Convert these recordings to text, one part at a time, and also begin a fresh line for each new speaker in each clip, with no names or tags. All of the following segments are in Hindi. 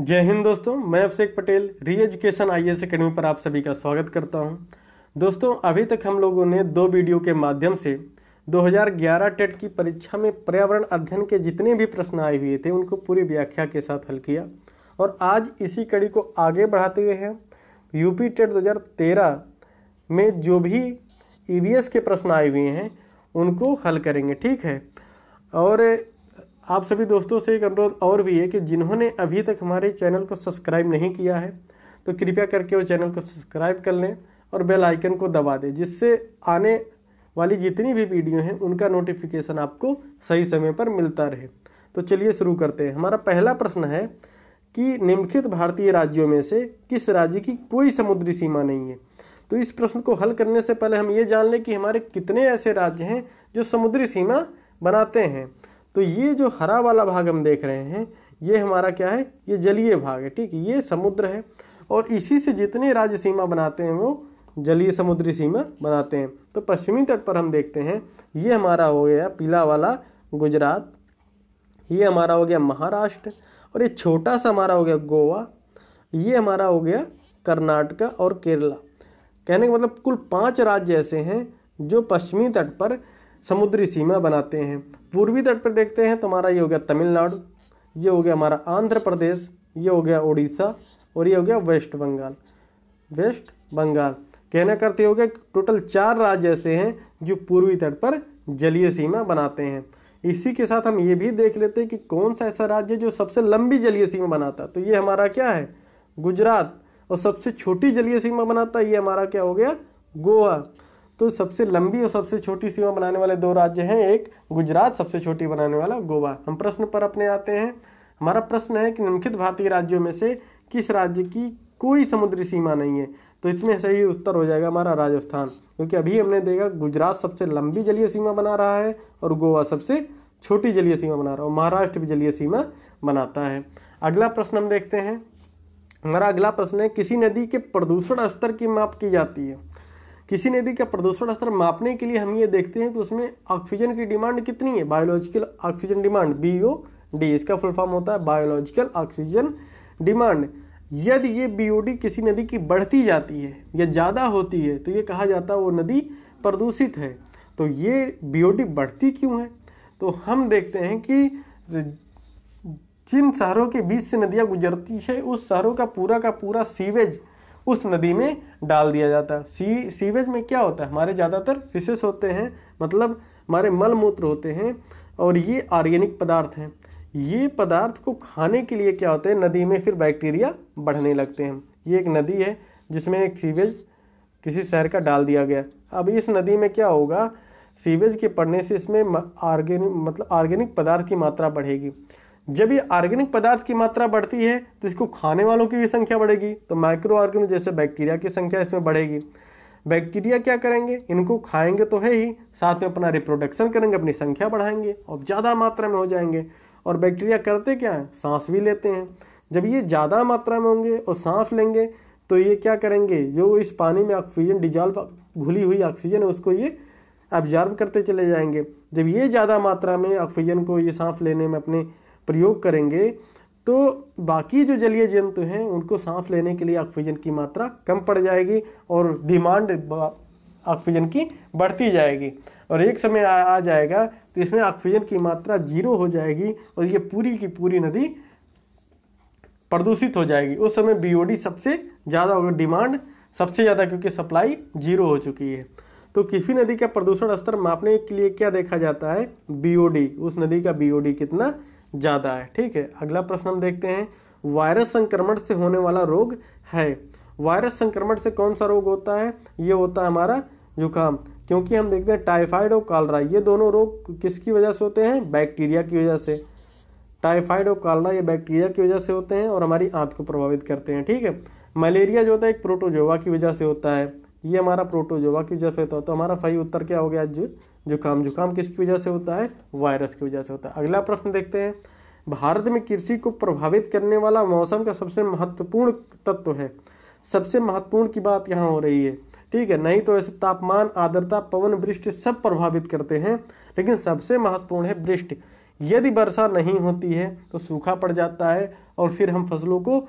जय हिंद दोस्तों मैं अभिषेक पटेल री एजुकेशन आई एस अकेडमी पर आप सभी का स्वागत करता हूं दोस्तों अभी तक हम लोगों ने दो वीडियो के माध्यम से 2011 टेट की परीक्षा में पर्यावरण अध्ययन के जितने भी प्रश्न आए हुए थे उनको पूरी व्याख्या के साथ हल किया और आज इसी कड़ी को आगे बढ़ाते हुए हैं यूपी टेट 2013 में जो भी ई e के प्रश्न आए हुए हैं उनको हल करेंगे ठीक है और आप सभी दोस्तों से एक अनुरोध और भी है कि जिन्होंने अभी तक हमारे चैनल को सब्सक्राइब नहीं किया है तो कृपया करके वो चैनल को सब्सक्राइब कर लें और बेल आइकन को दबा दें जिससे आने वाली जितनी भी वीडियो हैं उनका नोटिफिकेशन आपको सही समय पर मिलता रहे तो चलिए शुरू करते हैं हमारा पहला प्रश्न है कि निम्नलिखित भारतीय राज्यों में से किस राज्य की कोई समुद्री सीमा नहीं है तो इस प्रश्न को हल करने से पहले हम ये जान लें कि हमारे कितने ऐसे राज्य हैं जो समुद्री सीमा बनाते हैं तो ये जो हरा वाला भाग हम देख रहे हैं ये हमारा क्या है ये जलीय भाग है ठीक है ये समुद्र है और इसी से जितने राज्य सीमा बनाते हैं वो जलीय समुद्री सीमा बनाते हैं तो पश्चिमी तट पर हम देखते हैं ये हमारा हो गया पीला वाला गुजरात ये हमारा हो गया महाराष्ट्र और ये छोटा सा हमारा हो गया गोवा ये हमारा हो गया कर्नाटका और केरला कहने का मतलब कुल पांच राज्य ऐसे हैं जो पश्चिमी तट पर समुद्री सीमा बनाते हैं पूर्वी तट पर देखते हैं तो हमारा ये हो गया तमिलनाडु ये हो गया हमारा आंध्र प्रदेश ये हो गया उड़ीसा और ये हो गया वेस्ट बंगाल वेस्ट बंगाल कहना करते हो गया टोटल चार राज्य ऐसे हैं जो पूर्वी तट पर जलीय सीमा बनाते हैं इसी के साथ हम ये भी देख लेते हैं कि कौन सा ऐसा राज्य जो सबसे लंबी जलीय सीमा बनाता है तो ये हमारा क्या है गुजरात और सबसे छोटी जलीय सीमा बनाता है ये हमारा क्या हो गया गोवा तो सबसे लंबी और सबसे छोटी सीमा बनाने वाले दो राज्य हैं एक गुजरात सबसे छोटी बनाने वाला गोवा हम प्रश्न पर अपने आते हैं हमारा प्रश्न है कि निम्नलिखित भारतीय राज्यों में से किस राज्य की कोई समुद्री सीमा नहीं है तो इसमें सही उत्तर हो जाएगा हमारा राजस्थान क्योंकि अभी हमने देखा गुजरात सबसे लंबी जलीय सीमा बना रहा है और गोवा सबसे छोटी जलीय सीमा बना रहा है और महाराष्ट्र भी जलीय सीमा बनाता है अगला प्रश्न हम देखते हैं हमारा अगला प्रश्न है किसी नदी के प्रदूषण स्तर की माप की जाती है किसी नदी का प्रदूषण स्तर मापने के लिए हम ये देखते हैं कि उसमें ऑक्सीजन की डिमांड कितनी है biological oxygen demand B O D इसका फुल फॉर्म होता है बायोलॉजिकल ऑक्सीजन डिमांड यदि ये बी किसी नदी की बढ़ती जाती है या ज़्यादा होती है तो ये कहा जाता है वो नदी प्रदूषित है तो ये बी बढ़ती क्यों है तो हम देखते हैं कि जिन शहरों के बीच से नदियाँ गुजरती है उस शहरों का पूरा का पूरा सीवेज उस नदी में डाल दिया जाता है सी सीवेज में क्या होता है हमारे ज़्यादातर फिशेस होते हैं मतलब हमारे मल मूत्र होते हैं और ये ऑर्गेनिक पदार्थ हैं ये पदार्थ को खाने के लिए क्या होते हैं नदी में फिर बैक्टीरिया बढ़ने लगते हैं ये एक नदी है जिसमें एक सीवेज किसी शहर का डाल दिया गया अब इस नदी में क्या होगा सीवेज के पड़ने से इसमें ऑर्गेनिक मतलब ऑर्गेनिक पदार्थ की मात्रा बढ़ेगी जब ये ऑर्गेनिक पदार्थ की मात्रा बढ़ती है तो इसको खाने वालों की भी संख्या बढ़ेगी तो माइक्रो ऑर्गेनिज्म जैसे बैक्टीरिया की संख्या इसमें बढ़ेगी बैक्टीरिया क्या करेंगे इनको खाएंगे तो है ही साथ में अपना रिप्रोडक्शन करेंगे अपनी संख्या बढ़ाएंगे और ज़्यादा मात्रा में हो जाएंगे और बैक्टीरिया करते क्या है सांस भी लेते हैं जब ये ज़्यादा मात्रा में होंगे और सांस लेंगे तो ये क्या करेंगे जो इस पानी में ऑक्सीजन डिजॉल्व घुली हुई ऑक्सीजन है उसको ये ऑब्जॉर्व करते चले जाएंगे जब ये ज़्यादा मात्रा में ऑक्सीजन को ये सांस लेने में अपने प्रयोग करेंगे तो बाकी जो जलीय जंतु हैं उनको सांस लेने के लिए ऑक्सीजन की मात्रा कम पड़ जाएगी और डिमांड ऑक्सीजन की बढ़ती जाएगी और एक समय आ, आ जाएगा तो इसमें ऑक्सीजन की मात्रा जीरो हो जाएगी और ये पूरी की पूरी नदी प्रदूषित हो जाएगी उस समय बीओडी सबसे ज़्यादा होगा डिमांड सबसे ज़्यादा क्योंकि सप्लाई जीरो हो चुकी है तो किसी नदी का प्रदूषण स्तर मापने के लिए क्या देखा जाता है बीओडी उस नदी का बीओडी कितना ज़्यादा है ठीक है अगला प्रश्न हम देखते हैं वायरस संक्रमण से होने वाला रोग है वायरस संक्रमण से कौन सा रोग होता है ये होता है हमारा जुकाम क्योंकि हम देखते हैं टाइफाइड और कालरा ये दोनों रोग किसकी वजह से होते हैं बैक्टीरिया की वजह से टाइफाइड और कालरा ये बैक्टीरिया की वजह से होते हैं और हमारी आंत को प्रभावित करते हैं ठीक है मलेरिया जो होता है एक प्रोटोजोवा की वजह से होता है ये हमारा प्रोटोजोवा की वजह से होता है तो हमारा सही उत्तर क्या हो गया जी जुकाम जुकाम किसकी वजह से होता है वायरस की वजह से होता है अगला प्रश्न देखते हैं भारत में कृषि को प्रभावित करने वाला मौसम का सबसे महत्वपूर्ण तत्व है सबसे महत्वपूर्ण की बात यहाँ हो रही है ठीक है नहीं तो ऐसे तापमान आर्द्रता पवन वृष्टि सब प्रभावित करते हैं लेकिन सबसे महत्वपूर्ण है वृष्टि यदि वर्षा नहीं होती है तो सूखा पड़ जाता है और फिर हम फसलों को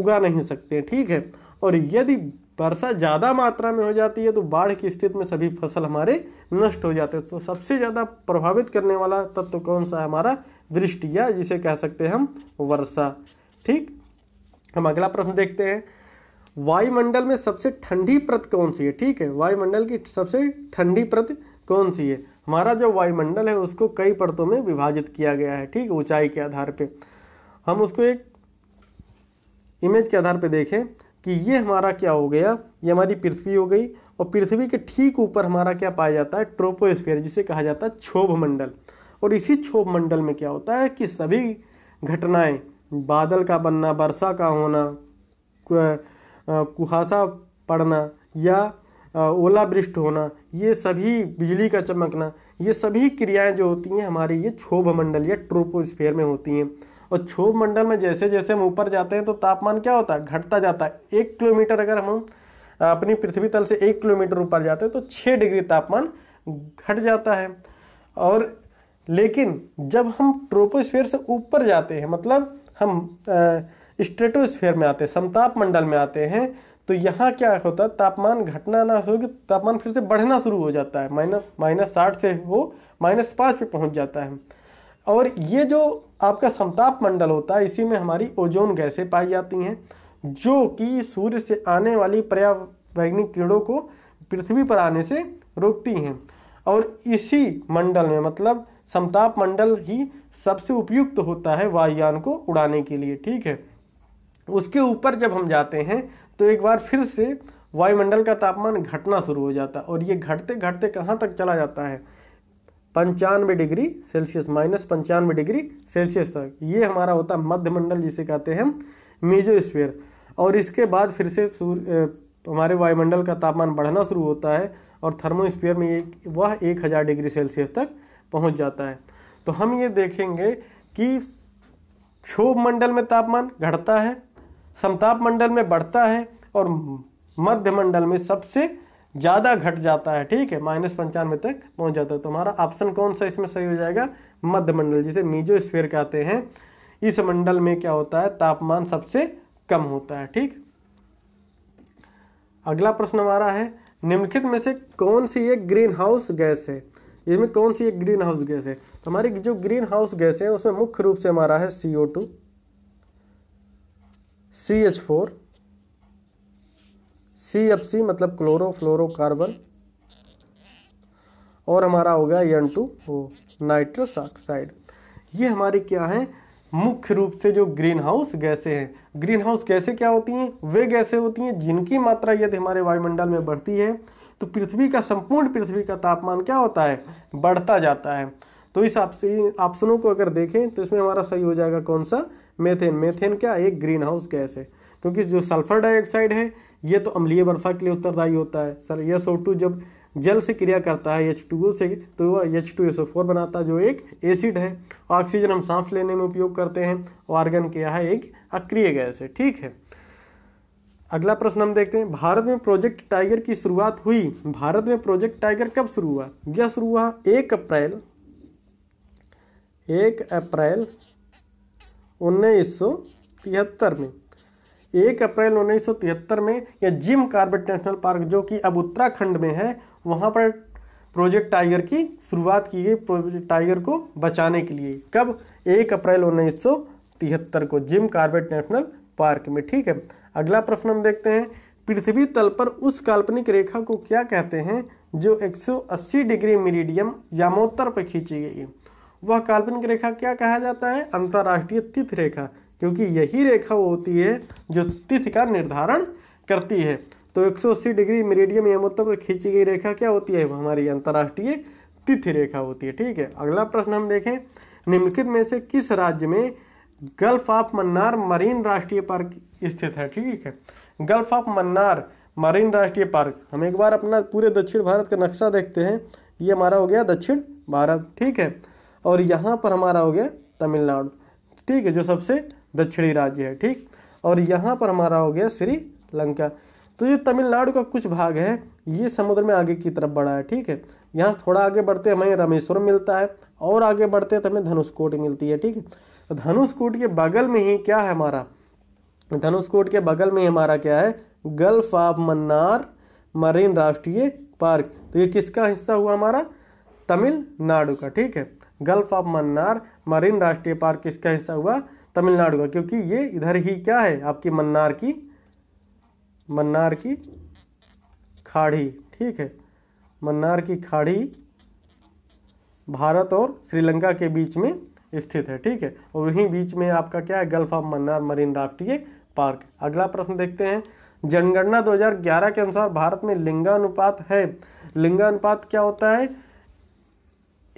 उगा नहीं सकते ठीक है और यदि वर्षा ज़्यादा मात्रा में हो जाती है तो बाढ़ की स्थिति में सभी फसल हमारे नष्ट हो जाते हैं तो सबसे ज़्यादा प्रभावित करने वाला तत्व तो कौन सा है हमारा वृष्टि या जिसे कह सकते हैं हम वर्षा ठीक हम अगला प्रश्न देखते हैं वायुमंडल में सबसे ठंडी प्रत कौन सी है ठीक है वायुमंडल की सबसे ठंडी प्रत कौन सी है हमारा जो वायुमंडल है उसको कई परतों में विभाजित किया गया है ठीक ऊंचाई के आधार पे हम उसको एक इमेज के आधार पे देखें कि ये हमारा क्या हो गया ये हमारी पृथ्वी हो गई और पृथ्वी के ठीक ऊपर हमारा क्या पाया जाता है ट्रोपोस्फीयर जिसे कहा जाता है क्षोभ मंडल और इसी क्षोभ मंडल में क्या होता है कि सभी घटनाएं बादल का बनना वर्षा का होना कुहासा पड़ना या ओलावृष्ट होना ये सभी बिजली का चमकना ये सभी क्रियाएं जो होती हैं हमारी ये क्षोभ मंडल या ट्रोपोस्फेयर में होती हैं और क्षोभ मंडल में जैसे जैसे हम ऊपर जाते हैं तो तापमान क्या होता है घटता जाता है एक किलोमीटर अगर हम अपनी पृथ्वी तल से एक किलोमीटर ऊपर जाते हैं तो छः डिग्री तापमान घट जाता है और लेकिन जब हम ट्रोपोस्फेयर से ऊपर जाते हैं मतलब हम स्ट्रेटोस्फेयर में आते हैं समताप मंडल में आते हैं तो यहाँ क्या होता है तापमान घटना ना हो तापमान फिर से बढ़ना शुरू हो जाता है माइनस माइनस साठ से वो माइनस पाँच पे पहुँच जाता है और ये जो आपका समताप मंडल होता है इसी में हमारी ओजोन गैसें पाई जाती हैं जो कि सूर्य से आने वाली पर्यावरणीय किरणों को पृथ्वी पर आने से रोकती हैं और इसी मंडल में मतलब समताप मंडल ही सबसे उपयुक्त होता है वायुयान को उड़ाने के लिए ठीक है उसके ऊपर जब हम जाते हैं तो एक बार फिर से वायुमंडल का तापमान घटना शुरू हो जाता है और ये घटते घटते कहाँ तक चला जाता है पंचानवे डिग्री सेल्सियस माइनस पंचानवे डिग्री सेल्सियस तक ये हमारा होता है मध्यमंडल जिसे कहते हैं मीजोस्फीयर और इसके बाद फिर से सूर्य हमारे वायुमंडल का तापमान बढ़ना शुरू होता है और थर्मोस्फीयर में एक वह एक हज़ार डिग्री सेल्सियस तक पहुंच जाता है तो हम ये देखेंगे कि क्षोभ मंडल में तापमान घटता है समताप मंडल में बढ़ता है और मध्य मंडल में सबसे ज़्यादा घट जाता है ठीक है माइनस पंचानवे तक पहुंच जाता है तो हमारा ऑप्शन कौन सा इसमें सही हो जाएगा मंडल जिसे मीजो स्फेयर कहते हैं इस मंडल में क्या होता है तापमान सबसे कम होता है ठीक अगला प्रश्न हमारा है निम्नलिखित में से कौन सी एक ग्रीन हाउस गैस है इसमें कौन सी एक ग्रीन हाउस गैस है तो हमारी जो ग्रीन हाउस गैस है उसमें मुख्य रूप से हमारा है CO two C H four C F C मतलब क्लोरो फ्लोरोकार्बन और हमारा हो गया एन टू नाइट्रस ऑक्साइड ये हमारे क्या है मुख्य रूप से जो ग्रीन हाउस गैसे हैं ग्रीन हाउस गैसे क्या होती हैं वे गैसे होती हैं जिनकी मात्रा यदि हमारे वायुमंडल में बढ़ती है तो पृथ्वी का संपूर्ण पृथ्वी का तापमान क्या होता है बढ़ता जाता है तो इस ऑप्शनों को अगर देखें तो इसमें हमारा सही हो जाएगा कौन सा मेथेन मेथेन क्या एक ग्रीन हाउस गैस है क्योंकि जो सल्फर डाइऑक्साइड है ये तो अम्लीय वर्षा के लिए उत्तरदायी होता है सर यह सो टू जब जल से क्रिया करता है एच टू ओ से तो वह H two S O four बनाता है जो एक एसिड है ऑक्सीजन हम सांस लेने में उपयोग करते हैं ऑर्गन क्या है एक अक्रिय गैस है ठीक है अगला प्रश्न हम देखते हैं भारत में प्रोजेक्ट टाइगर की शुरुआत हुई भारत में प्रोजेक्ट टाइगर कब शुरू हुआ यह शुरू हुआ एक अप्रैल एक अप्रैल उन्नीस में एक अप्रैल 1973 में यह जिम कार्बेट नेशनल पार्क जो कि अब उत्तराखंड में है वहाँ पर प्रोजेक्ट टाइगर की शुरुआत की गई प्रोजेक्ट टाइगर को बचाने के लिए कब एक अप्रैल उन्नीस को जिम कार्बेट नेशनल पार्क में ठीक है अगला प्रश्न हम देखते हैं पृथ्वी तल पर उस काल्पनिक रेखा को क्या कहते हैं जो 180 डिग्री मिरीडियम यामोत्तर पर खींची गई है वह काल्पनिक रेखा क्या कहा जाता है अंतर्राष्ट्रीय तिथ रेखा क्योंकि यही रेखा वो होती है जो तिथि का निर्धारण करती है तो 180 डिग्री मेरिडियम या पर खींची गई रेखा क्या होती है हमारी अंतर्राष्ट्रीय तिथि रेखा होती है ठीक है अगला प्रश्न हम देखें निम्नलिखित में से किस राज्य में गल्फ ऑफ मन्नार मरीन राष्ट्रीय पार्क स्थित है ठीक है गल्फ ऑफ मन्नार मरीन राष्ट्रीय पार्क हम एक बार अपना पूरे दक्षिण भारत का नक्शा देखते हैं ये हमारा हो गया दक्षिण भारत ठीक है और यहाँ पर हमारा हो गया तमिलनाडु ठीक है जो सबसे दक्षिणी राज्य है ठीक और यहाँ पर हमारा हो गया श्रीलंका तो जो तमिलनाडु का कुछ भाग है ये समुद्र में आगे की तरफ बढ़ा है ठीक है यहाँ थोड़ा आगे बढ़ते हमें रामेश्वरम मिलता है और आगे बढ़ते तो हमें धनुषकोट मिलती है ठीक है तो धनुषकोट के बगल में ही क्या है हमारा धनुषकोट के बगल में हमारा क्या है गल्फ ऑफ मन्नार मरीन राष्ट्रीय पार्क तो ये किसका हिस्सा हुआ हमारा तमिलनाडु का ठीक है गल्फ ऑफ मन्नार मरीन राष्ट्रीय पार्क किसका हिस्सा हुआ तमिलनाडु का क्योंकि ये इधर ही क्या है आपकी मन्नार की मन्नार की खाड़ी ठीक है मन्नार की खाड़ी भारत और श्रीलंका के बीच में स्थित है ठीक है और वहीं बीच में आपका क्या है गल्फ ऑफ मन्नार मरीन राष्ट्रीय पार्क अगला प्रश्न देखते हैं जनगणना 2011 के अनुसार भारत में लिंगानुपात है लिंगानुपात क्या होता है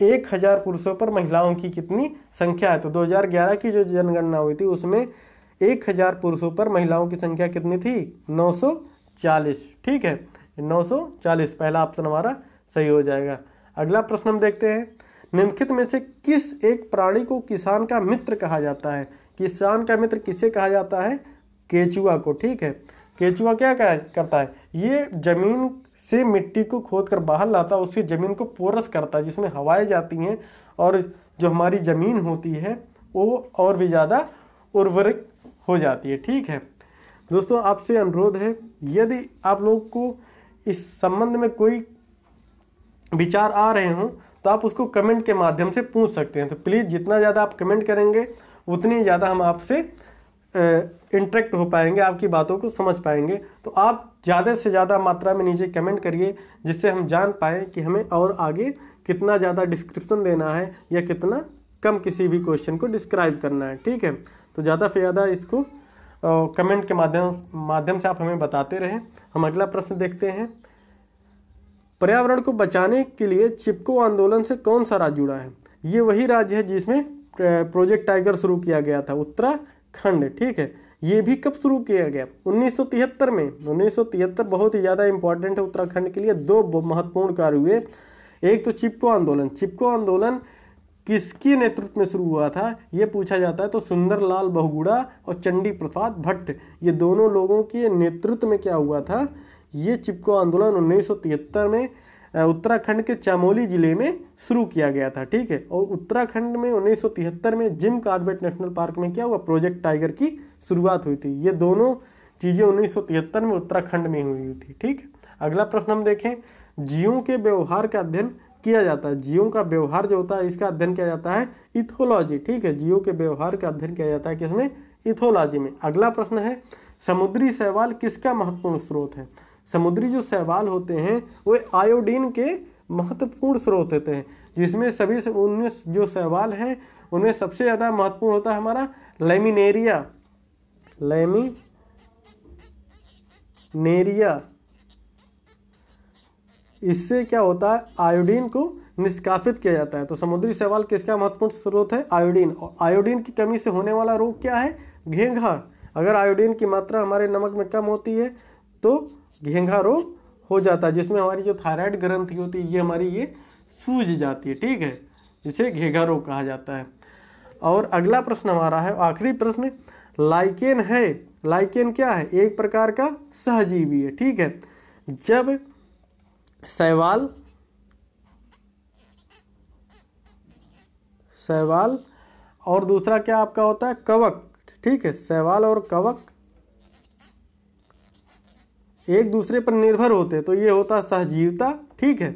एक हजार पुरुषों पर महिलाओं की कितनी संख्या है तो 2011 की जो जनगणना हुई थी उसमें एक हजार पुरुषों पर महिलाओं की संख्या कितनी थी 940 ठीक है 940 पहला ऑप्शन हमारा सही हो जाएगा अगला प्रश्न हम देखते हैं निम्नलिखित में से किस एक प्राणी को किसान का मित्र कहा जाता है किसान का मित्र किसे कहा जाता है केचुआ को ठीक है केचुआ क्या करता है ये जमीन से मिट्टी को खोद कर बाहर लाता है उसकी ज़मीन को पोरस करता है जिसमें हवाएं जाती हैं और जो हमारी ज़मीन होती है वो और भी ज़्यादा उर्वरक हो जाती है ठीक है दोस्तों आपसे अनुरोध है यदि आप लोग को इस संबंध में कोई विचार आ रहे हों तो आप उसको कमेंट के माध्यम से पूछ सकते हैं तो प्लीज़ जितना ज़्यादा आप कमेंट करेंगे उतनी ज़्यादा हम आपसे इंटरेक्ट हो पाएंगे आपकी बातों को समझ पाएंगे तो आप ज़्यादा से ज़्यादा मात्रा में नीचे कमेंट करिए जिससे हम जान पाएँ कि हमें और आगे कितना ज़्यादा डिस्क्रिप्शन देना है या कितना कम किसी भी क्वेश्चन को डिस्क्राइब करना है ठीक है तो ज़्यादा से ज़्यादा इसको कमेंट के माध्यम माध्यम से आप हमें बताते रहें हम अगला प्रश्न देखते हैं पर्यावरण को बचाने के लिए चिपको आंदोलन से कौन सा राज्य जुड़ा है ये वही राज्य है जिसमें प्रोजेक्ट टाइगर शुरू किया गया था उत्तरा खंड ठीक है ये भी कब शुरू किया गया 1973 में 1973 बहुत ही ज़्यादा इंपॉर्टेंट है उत्तराखंड के लिए दो महत्वपूर्ण कार्य हुए एक तो चिपको आंदोलन चिपको आंदोलन किसके नेतृत्व में शुरू हुआ था ये पूछा जाता है तो सुंदरलाल बहुगुड़ा और चंडी प्रसाद भट्ट ये दोनों लोगों के नेतृत्व में क्या हुआ था ये चिपको आंदोलन उन्नीस में उत्तराखंड के चामोली जिले में शुरू किया गया था ठीक है और उत्तराखंड में उन्नीस में जिम कार्बेट नेशनल पार्क में क्या हुआ प्रोजेक्ट टाइगर की शुरुआत हुई थी ये दोनों चीज़ें उन्नीस में उत्तराखंड में हुई थी ठीक अगला प्रश्न हम देखें जीवों के व्यवहार का अध्ययन किया जाता है जीवों का व्यवहार जो होता है इसका अध्ययन किया जाता है इथोलॉजी ठीक है जीवों के व्यवहार का अध्ययन किया जाता है किसमें इथोलॉजी में अगला प्रश्न है समुद्री शैवाल किसका महत्वपूर्ण स्रोत है समुद्री जो शैवाल होते हैं वे आयोडीन के महत्वपूर्ण स्रोत होते हैं जिसमें सभी उनमें जो शैवाल हैं उनमें सबसे ज़्यादा महत्वपूर्ण होता है हमारा लेमिनेरिया लेमी नेरिया इससे क्या होता है आयोडीन को निष्काफित किया जाता है तो समुद्री शैवाल किसका महत्वपूर्ण स्रोत है आयोडीन और आयोडीन की कमी से होने वाला रोग क्या है घेंघा अगर आयोडीन की मात्रा हमारे नमक में कम होती है तो घेंघा रोग हो जाता है जिसमें हमारी जो थायराइड ग्रंथि होती है ये हमारी ये सूज जाती है ठीक है जिसे घेघा रोग कहा जाता है और अगला प्रश्न हमारा है आखिरी प्रश्न लाइकेन है लाइकेन क्या है एक प्रकार का सहजीवी है ठीक है जब सहवाल सहवाल और दूसरा क्या आपका होता है कवक ठीक है सहवाल और कवक एक दूसरे पर निर्भर होते तो ये होता सहजीवता ठीक है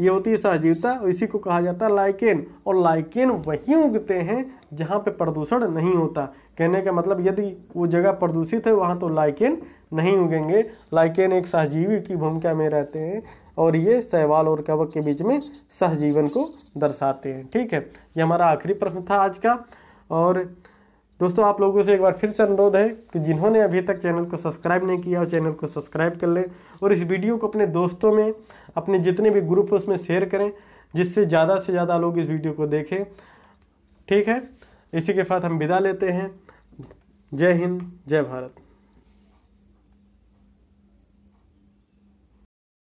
ये होती है सहजीवता इसी को कहा जाता है लाइकेन और लाइकेन वहीं उगते हैं जहाँ पे प्रदूषण नहीं होता कहने का मतलब यदि वो जगह प्रदूषित है वहाँ तो लाइकेन नहीं उगेंगे लाइकेन एक सहजीवी की भूमिका में रहते हैं और ये सहवाल और कवक के बीच में सहजीवन को दर्शाते हैं ठीक है ये हमारा आखिरी प्रश्न था आज का और दोस्तों आप लोगों से एक बार फिर से अनुरोध है कि जिन्होंने अभी तक चैनल को सब्सक्राइब नहीं किया और चैनल को सब्सक्राइब कर लें और इस वीडियो को अपने दोस्तों में अपने जितने भी ग्रुप उसमें शेयर करें जिससे ज़्यादा से ज़्यादा लोग इस वीडियो को देखें ठीक है इसी के साथ हम विदा लेते हैं जय हिंद जय भारत